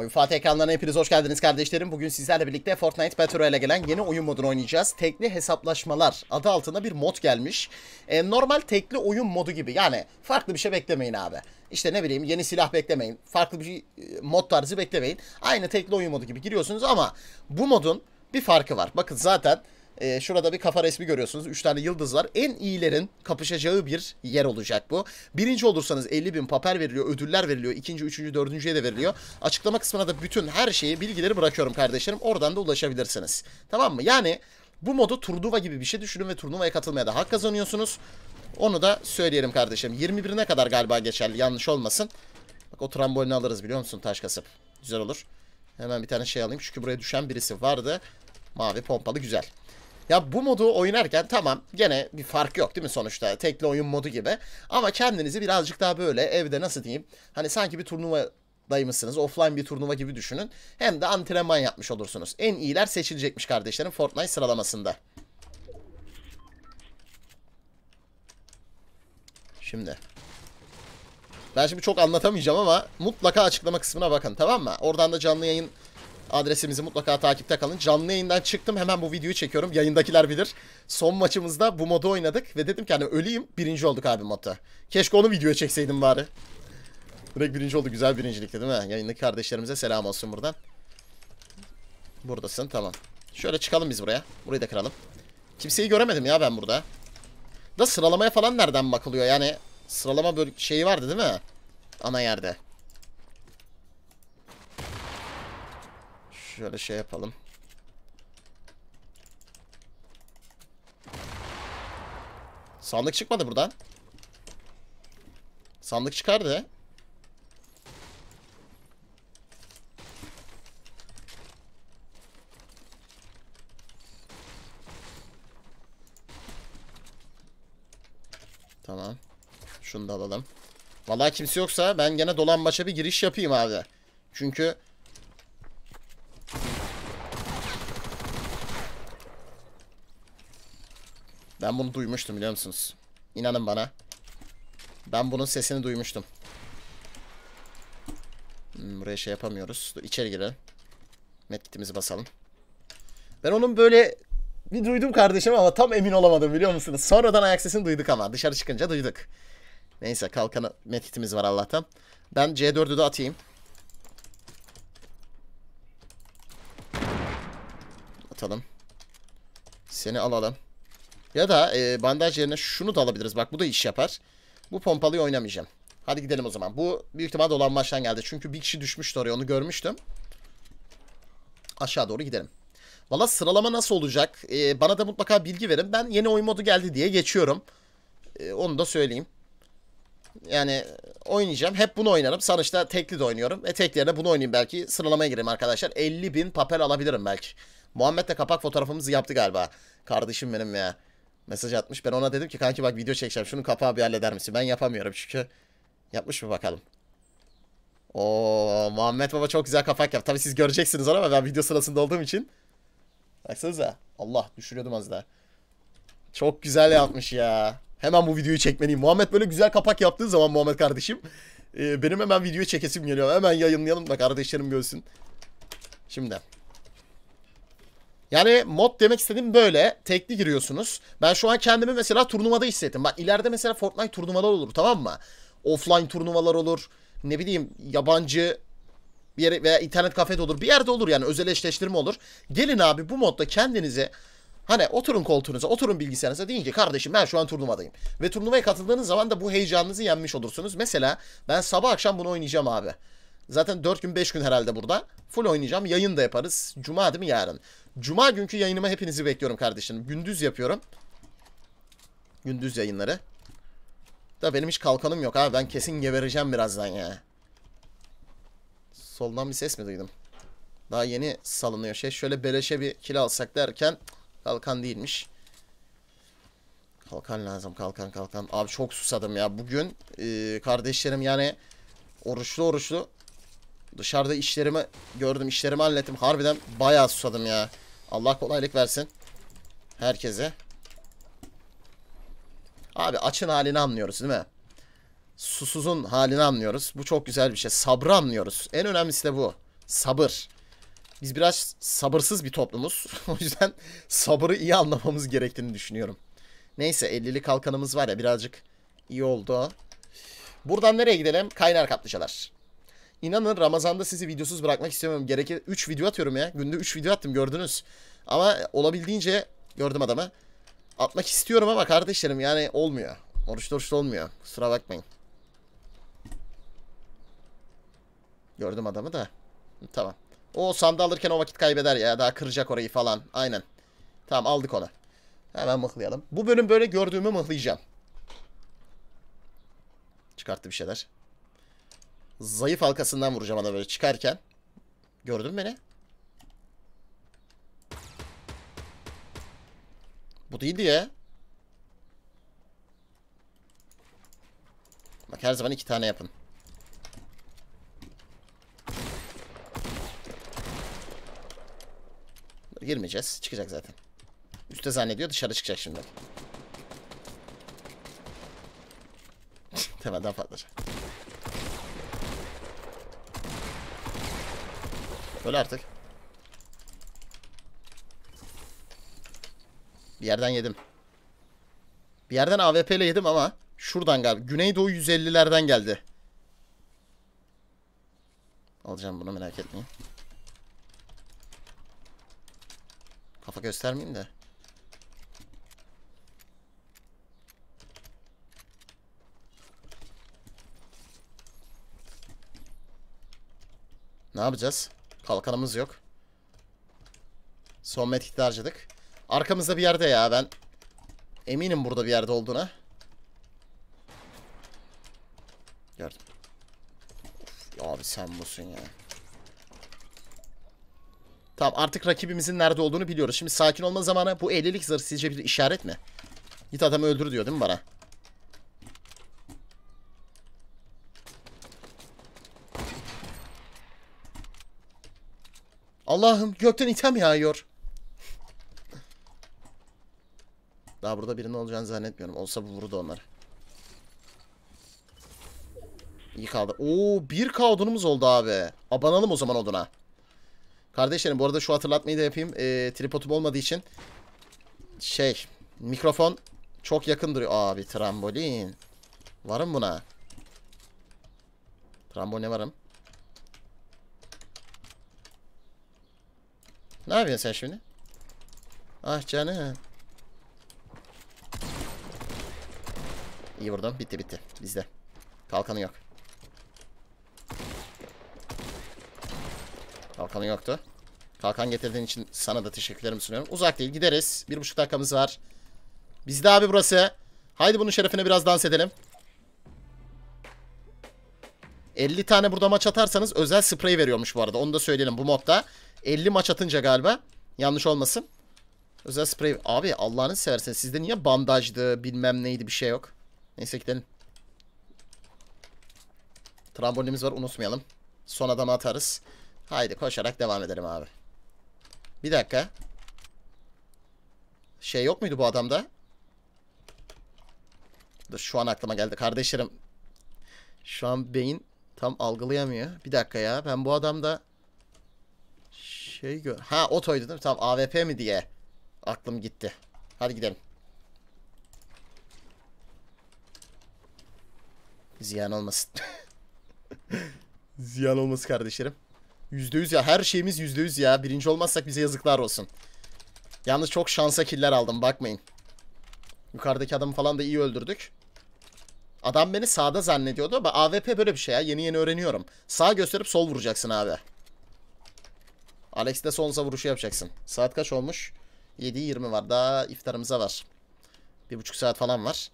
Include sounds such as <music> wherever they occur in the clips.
Oyun Fatih ekranlarına hepiniz hoş geldiniz kardeşlerim. Bugün sizlerle birlikte Fortnite Battle Royale'e gelen yeni oyun modunu oynayacağız. Tekli hesaplaşmalar adı altında bir mod gelmiş. Ee, normal tekli oyun modu gibi yani farklı bir şey beklemeyin abi. İşte ne bileyim yeni silah beklemeyin. Farklı bir şey, e, mod tarzı beklemeyin. Aynı tekli oyun modu gibi giriyorsunuz ama bu modun bir farkı var. Bakın zaten e, şurada bir kafa resmi görüyorsunuz. 3 tane yıldız var. En iyilerin kapışacağı bir yer olacak bu. Birinci olursanız 50 bin paper veriliyor. Ödüller veriliyor. İkinci, üçüncü, dördüncüye de veriliyor. Açıklama kısmına da bütün her şeyi, bilgileri bırakıyorum kardeşlerim. Oradan da ulaşabilirsiniz. Tamam mı? Yani bu modu turnuva gibi bir şey düşünün ve turnuvaya katılmaya da hak kazanıyorsunuz. Onu da söyleyelim kardeşim. 21'ine kadar galiba geçerli yanlış olmasın. Bak o trambolini alırız biliyor musun taş kasıp. Güzel olur. Hemen bir tane şey alayım. Çünkü buraya düşen birisi vardı. Mavi pompalı güzel. Ya bu modu oynarken tamam gene bir fark yok değil mi sonuçta? Tekli oyun modu gibi. Ama kendinizi birazcık daha böyle evde nasıl diyeyim? Hani sanki bir turnuva daymışsınız. Offline bir turnuva gibi düşünün. Hem de antrenman yapmış olursunuz. En iyiler seçilecekmiş kardeşlerim Fortnite sıralamasında. Şimdi. Ben şimdi çok anlatamayacağım ama mutlaka açıklama kısmına bakın tamam mı? Oradan da canlı yayın Adresimizi mutlaka takipte kalın. Canlı yayından çıktım hemen bu videoyu çekiyorum. Yayındakiler bilir. Son maçımızda bu modu oynadık ve dedim ki hani öleyim birinci olduk abi modda. Keşke onu videoya çekseydim bari. Direkt birinci oldu. Güzel birincilikti değil mi? Yayındaki kardeşlerimize selam olsun buradan. Buradasın tamam. Şöyle çıkalım biz buraya. Burayı da kıralım. Kimseyi göremedim ya ben burada. Da sıralamaya falan nereden bakılıyor yani? Sıralama böyle şeyi vardı değil mi? Ana yerde. Şöyle şey yapalım. Sandık çıkmadı buradan. Sandık çıkardı. Tamam. Şunu da alalım. Vallahi kimse yoksa ben gene dolanmaça bir giriş yapayım abi. Çünkü Ben bunu duymuştum biliyor musunuz? İnanın bana. Ben bunun sesini duymuştum. Hmm, buraya şey yapamıyoruz. Dur içeri girelim. Medkitimizi basalım. Ben onun böyle bir duydum kardeşim ama tam emin olamadım biliyor musunuz? Sonradan ayak sesini duyduk ama dışarı çıkınca duyduk. Neyse kalkanı medkitimiz var Allah'tan. Ben C4'ü de atayım. Atalım. Seni alalım. Ya da e, bandaj yerine şunu da alabiliriz. Bak bu da iş yapar. Bu pompalıyı oynamayacağım. Hadi gidelim o zaman. Bu büyük ihtimal baştan geldi. Çünkü bir kişi düşmüştü oraya onu görmüştüm. Aşağı doğru gidelim. Valla sıralama nasıl olacak? Ee, bana da mutlaka bilgi verin. Ben yeni oyun modu geldi diye geçiyorum. Ee, onu da söyleyeyim. Yani oynayacağım. Hep bunu oynarım. Sonuçta tekli de oynuyorum. ve tek bunu oynayayım belki. Sıralamaya gireyim arkadaşlar. 50 bin papel alabilirim belki. Muhammed de kapak fotoğrafımızı yaptı galiba. Kardeşim benim ya. Mesaj atmış. Ben ona dedim ki kanki bak video çekeceğim. Şunun kapağı bir halleder misin? Ben yapamıyorum çünkü. Yapmış mı bakalım. o Muhammed Baba çok güzel kapak yap. Tabii siz göreceksiniz onu ama ben video sırasında olduğum için. Baksanıza. Allah düşürüyordum az daha. Çok güzel yapmış ya. Hemen bu videoyu çekmeliyim. Muhammed böyle güzel kapak yaptığı zaman Muhammed kardeşim. E, benim hemen videoyu çekesim geliyor. Hemen yayınlayalım da kardeşlerim görsün. Şimdi. Yani mod demek istediğim böyle. Tekli giriyorsunuz. Ben şu an kendimi mesela turnuvada hissettim. Bak ileride mesela Fortnite turnuvalar olur tamam mı? Offline turnuvalar olur. Ne bileyim yabancı bir yere veya internet kafede olur. Bir yerde olur yani özel eşleştirme olur. Gelin abi bu modda kendinizi Hani oturun koltuğunuza, oturun bilgisayarınıza deyin ki kardeşim ben şu an turnuvadayım. Ve turnuvaya katıldığınız zaman da bu heyecanınızı yenmiş olursunuz. Mesela ben sabah akşam bunu oynayacağım abi. Zaten 4 gün 5 gün herhalde burada. Full oynayacağım. Yayın da yaparız. Cuma değil mi yarın? Cuma günkü yayınıma hepinizi bekliyorum kardeşim. Gündüz yapıyorum. Gündüz yayınları. Da benim hiç kalkanım yok abi. Ben kesin gebereceğim birazdan ya. Soldan bir ses mi duydum? Daha yeni salınıyor şey. Şöyle beleşe bir kilo alsak derken kalkan değilmiş. Kalkan lazım kalkan kalkan. Abi çok susadım ya. Bugün e, kardeşlerim yani oruçlu oruçlu Dışarıda işlerimi gördüm. işlerimi hallettim. Harbiden bayağı susadım ya. Allah kolaylık versin. Herkese. Abi açın halini anlıyoruz değil mi? Susuzun halini anlıyoruz. Bu çok güzel bir şey. Sabrı anlıyoruz. En önemlisi de bu. Sabır. Biz biraz sabırsız bir toplumuz. <laughs> o yüzden sabrı iyi anlamamız gerektiğini düşünüyorum. Neyse 50'li kalkanımız var ya birazcık iyi oldu. Buradan nereye gidelim? Kaynar kaplıcalar. İnanın Ramazan'da sizi videosuz bırakmak istemiyorum. Gereke 3 video atıyorum ya. Günde 3 video attım gördünüz. Ama olabildiğince gördüm adamı. Atmak istiyorum ama kardeşlerim yani olmuyor. Oruç oruçlu olmuyor. Kusura bakmayın. Gördüm adamı da. Tamam. O sandı alırken o vakit kaybeder ya. Daha kıracak orayı falan. Aynen. Tamam aldık onu. Hemen mıhlayalım. Bu bölüm böyle gördüğümü mıhlayacağım. Çıkarttı bir şeyler. Zayıf halkasından vuracağım ona böyle çıkarken. Gördün beni? Bu değildi diye. Bak her zaman iki tane yapın. Girmeyeceğiz. Çıkacak zaten. Üste zannediyor dışarı çıkacak şimdi. <laughs> Temelden patlayacak. Öl artık. Bir yerden yedim. Bir yerden AWP ile yedim ama şuradan galiba. Güneydoğu 150'lerden geldi. Alacağım bunu merak etmeyin. Kafa göstermeyeyim de. Ne yapacağız? Kalkanımız yok. Son medkiti harcadık. Arkamızda bir yerde ya ben. Eminim burada bir yerde olduğuna. Gördüm. abi sen busun ya. Tamam artık rakibimizin nerede olduğunu biliyoruz. Şimdi sakin olma zamanı. Bu 50'lik zarı sizce bir işaret mi? Git adamı öldür diyor değil mi bana? Allah'ım gökten item yağıyor. Daha burada birinin olacağını zannetmiyorum. Olsa bu vurdu onları. İyi kaldı. Oo bir k odunumuz oldu abi. Abanalım o zaman oduna. Kardeşlerim bu arada şu hatırlatmayı da yapayım. Ee, tripodum olmadığı için. Şey. Mikrofon çok yakın duruyor. Abi trambolin. Varım buna. Tramboline varım. Ne yapıyorsun sen şimdi? Ah canım. İyi vurdum. Bitti bitti. Bizde. Kalkanı yok. Kalkanı yoktu. Kalkan getirdiğin için sana da teşekkürlerimi sunuyorum. Uzak değil gideriz. Bir buçuk dakikamız var. Bizde abi burası. Haydi bunun şerefine biraz dans edelim. 50 tane burada maç atarsanız özel sprey veriyormuş bu arada. Onu da söyleyelim bu modda. 50 maç atınca galiba. Yanlış olmasın. Özel sprey. Abi Allah'ını seversen sizde niye bandajdı bilmem neydi bir şey yok. Neyse gidelim. Trambolinimiz var unutmayalım. Son adamı atarız. Haydi koşarak devam edelim abi. Bir dakika. Şey yok muydu bu adamda? Dur şu an aklıma geldi kardeşlerim. Şu an beyin Tam algılayamıyor. Bir dakika ya. Ben bu adamda şey gör. Ha otoydu değil mi? Tamam AWP mi diye. Aklım gitti. Hadi gidelim. Ziyan olmasın. <laughs> Ziyan olması kardeşlerim. %100 ya. Her şeyimiz %100 ya. Birinci olmazsak bize yazıklar olsun. Yalnız çok şansa killer aldım. Bakmayın. Yukarıdaki adamı falan da iyi öldürdük. Adam beni sağda zannediyordu ama AWP böyle bir şey ya. Yeni yeni öğreniyorum. Sağ gösterip sol vuracaksın abi. Alex de sol vuruşu yapacaksın. Saat kaç olmuş? 7.20 var. Daha iftarımıza var. Bir buçuk saat falan var.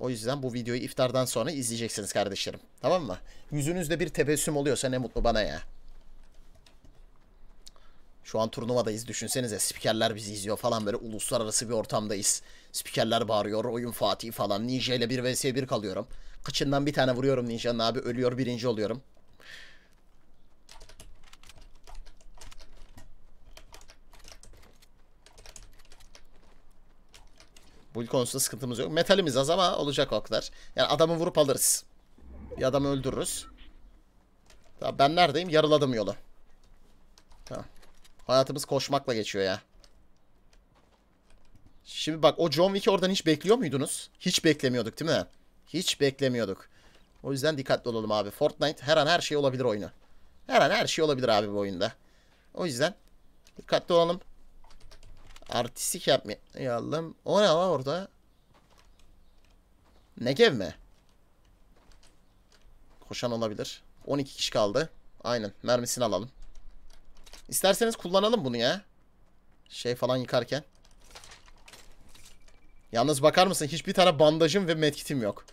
O yüzden bu videoyu iftardan sonra izleyeceksiniz kardeşlerim. Tamam mı? Yüzünüzde bir tebessüm oluyorsa ne mutlu bana ya. Şu an turnuvadayız düşünsenize spikerler bizi izliyor falan böyle uluslararası bir ortamdayız. Spikerler bağırıyor oyun Fatih falan Ninja ile 1 vs 1 kalıyorum. Kıçından bir tane vuruyorum Ninja'nın abi ölüyor birinci oluyorum. Bu konusunda sıkıntımız yok. Metalimiz az ama olacak o kadar. Yani adamı vurup alırız. Bir adamı öldürürüz. ben neredeyim? Yarıladım yolu. Hayatımız koşmakla geçiyor ya. Şimdi bak o John Wick'i oradan hiç bekliyor muydunuz? Hiç beklemiyorduk değil mi? Hiç beklemiyorduk. O yüzden dikkatli olalım abi. Fortnite her an her şey olabilir oyunu. Her an her şey olabilir abi bu oyunda. O yüzden dikkatli olalım. Artistik yapmayalım. O ne var orada? Negev mi? Koşan olabilir. 12 kişi kaldı. Aynen mermisini alalım. İsterseniz kullanalım bunu ya. Şey falan yıkarken. Yalnız bakar mısın? Hiçbir tane bandajım ve medkitim yok.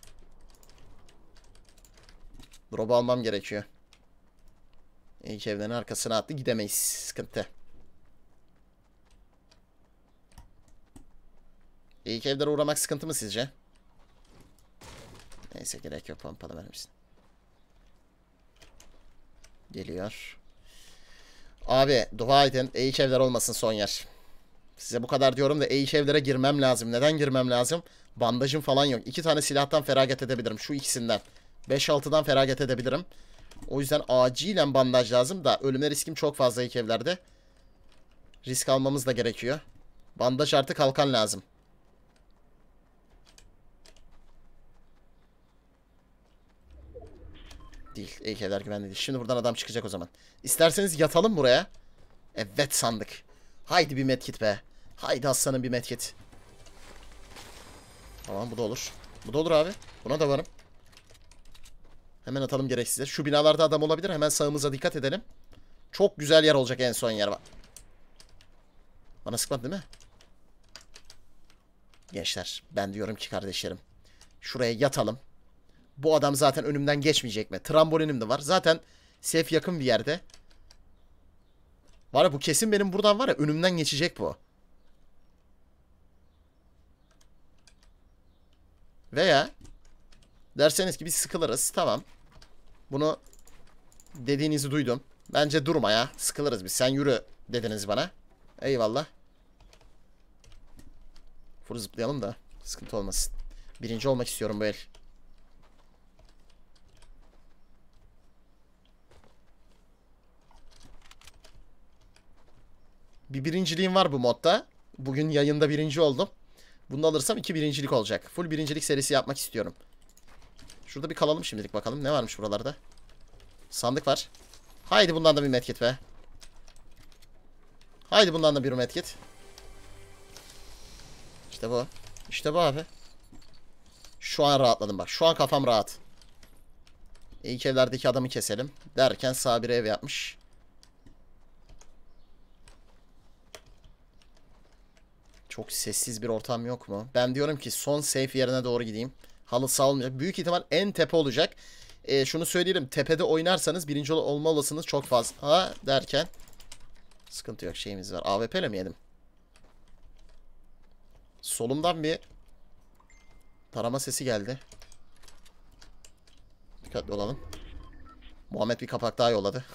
Drop'u almam gerekiyor. İlk evden arkasına attı. Gidemeyiz. Sıkıntı. İlk evlere uğramak sıkıntı mı sizce? Neyse gerek yok. Pompalı vermişsin. Geliyor. Abi dua edin. Eğik evler olmasın son yer. Size bu kadar diyorum da eğik evlere girmem lazım. Neden girmem lazım? Bandajım falan yok. İki tane silahtan feragat edebilirim. Şu ikisinden. 5-6'dan feragat edebilirim. O yüzden acilen bandaj lazım da ölüme riskim çok fazla ilk evlerde. Risk almamız da gerekiyor. Bandaj artık kalkan lazım. Değil. Eykeler güvenli değil. Şimdi buradan adam çıkacak o zaman. İsterseniz yatalım buraya. Evet sandık. Haydi bir medkit be. Haydi aslanım bir medkit. Tamam bu da olur. Bu da olur abi. Buna da varım. Hemen atalım gereksize. Şu binalarda adam olabilir. Hemen sağımıza dikkat edelim. Çok güzel yer olacak en son yer. Bana sıkmadı değil mi? Gençler ben diyorum ki kardeşlerim. Şuraya yatalım. Bu adam zaten önümden geçmeyecek mi? Trambolinim de var. Zaten safe yakın bir yerde. Var ya bu kesin benim buradan var ya önümden geçecek bu. Veya derseniz ki biz sıkılırız. Tamam. Bunu dediğinizi duydum. Bence durma ya. Sıkılırız biz. Sen yürü dediniz bana. Eyvallah. Furu zıplayalım da. Sıkıntı olmasın. Birinci olmak istiyorum bu el. Bir birinciliğim var bu modda. Bugün yayında birinci oldum. Bunu alırsam iki birincilik olacak. Full birincilik serisi yapmak istiyorum. Şurada bir kalalım şimdilik bakalım. Ne varmış buralarda? Sandık var. Haydi bundan da bir medkit be. Haydi bundan da bir medkit. İşte bu. İşte bu abi. Şu an rahatladım bak. Şu an kafam rahat. İlk evlerdeki adamı keselim. Derken sabire ev yapmış. Çok sessiz bir ortam yok mu? Ben diyorum ki son safe yerine doğru gideyim. Halı sağ olmayacak. Büyük ihtimal en tepe olacak. E, şunu söyleyelim. Tepede oynarsanız birinci olma olasılığınız çok fazla. Ha derken. Sıkıntı yok şeyimiz var. AWP ile mi yedim? Solumdan bir tarama sesi geldi. Dikkatli olalım. Muhammed bir kapak daha yolladı.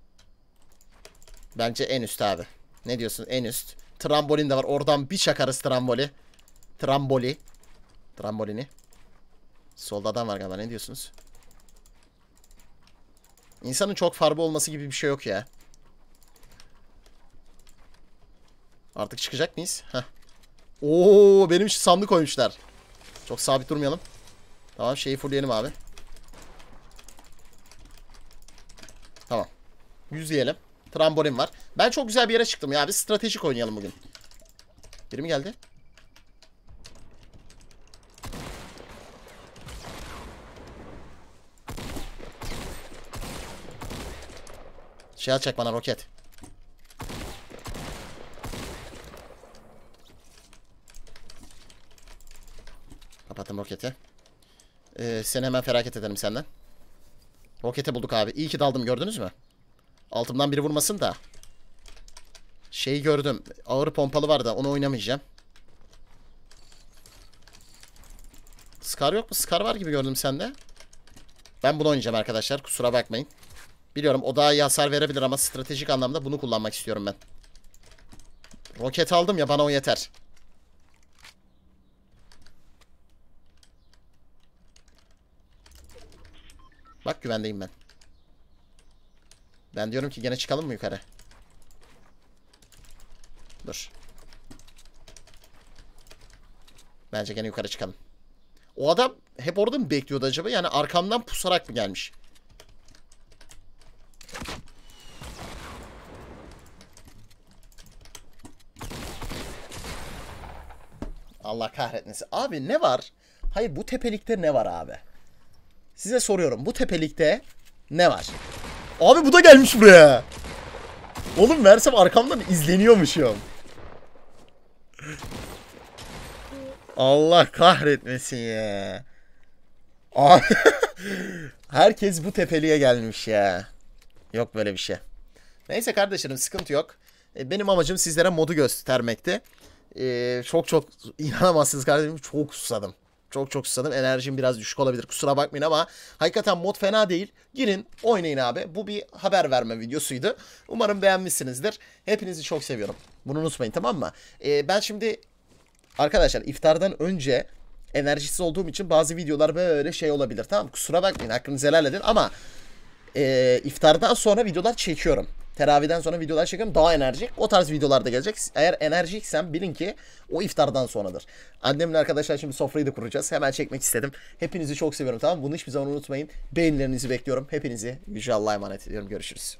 <laughs> Bence en üst abi. Ne diyorsun en üst? Trambolin de var. Oradan bir çakarız tramboli. Tramboli. Trambolini. Solda adam var galiba. Ne diyorsunuz? İnsanın çok farkı olması gibi bir şey yok ya. Artık çıkacak mıyız? Heh. Oo benim için sandık koymuşlar. Çok sabit durmayalım. Tamam şeyi fullleyelim abi. Tamam. Yüzleyelim. Trambolin var. Ben çok güzel bir yere çıktım ya. Biz stratejik oynayalım bugün. Biri mi geldi? Şey atacak bana roket. Kapattım roketi. Ee, seni hemen feraket edelim senden. Roketi bulduk abi. İyi ki daldım gördünüz mü? Altımdan biri vurmasın da. Şeyi gördüm. Ağır pompalı var da onu oynamayacağım. Scar yok mu? Scar var gibi gördüm sende. Ben bunu oynayacağım arkadaşlar. Kusura bakmayın. Biliyorum o daha iyi hasar verebilir ama stratejik anlamda bunu kullanmak istiyorum ben. Roket aldım ya bana o yeter. Bak güvendeyim ben. Ben diyorum ki gene çıkalım mı yukarı? Dur. Bence gene yukarı çıkalım. O adam hep orada mı bekliyordu acaba? Yani arkamdan pusarak mı gelmiş? Allah kahretmesin. Abi ne var? Hayır bu tepelikte ne var abi? Size soruyorum bu tepelikte ne var? Abi bu da gelmiş buraya. Oğlum versem arkamdan izleniyormuşum. Allah kahretmesin ya. <laughs> herkes bu tepeliğe gelmiş ya. Yok böyle bir şey. Neyse kardeşlerim sıkıntı yok. E, benim amacım sizlere modu göstermekti. Ee, çok çok inanamazsınız kardeşim çok susadım. Çok çok susadım. Enerjim biraz düşük olabilir. Kusura bakmayın ama hakikaten mod fena değil. Girin oynayın abi. Bu bir haber verme videosuydu. Umarım beğenmişsinizdir. Hepinizi çok seviyorum. Bunu unutmayın tamam mı? Ee, ben şimdi arkadaşlar iftardan önce enerjisiz olduğum için bazı videolar böyle şey olabilir. Tamam kusura bakmayın hakkınızı helal edin ama e, iftardan sonra videolar çekiyorum. Teraviden sonra videolar çekiyorum. Daha enerjik. O tarz videolar da gelecek. Eğer enerjiksem bilin ki o iftardan sonradır. Annemle arkadaşlar şimdi sofrayı da kuracağız. Hemen çekmek istedim. Hepinizi çok seviyorum tamam Bunu hiçbir zaman unutmayın. Beğenilerinizi bekliyorum. Hepinizi yüce Allah'a emanet ediyorum. Görüşürüz.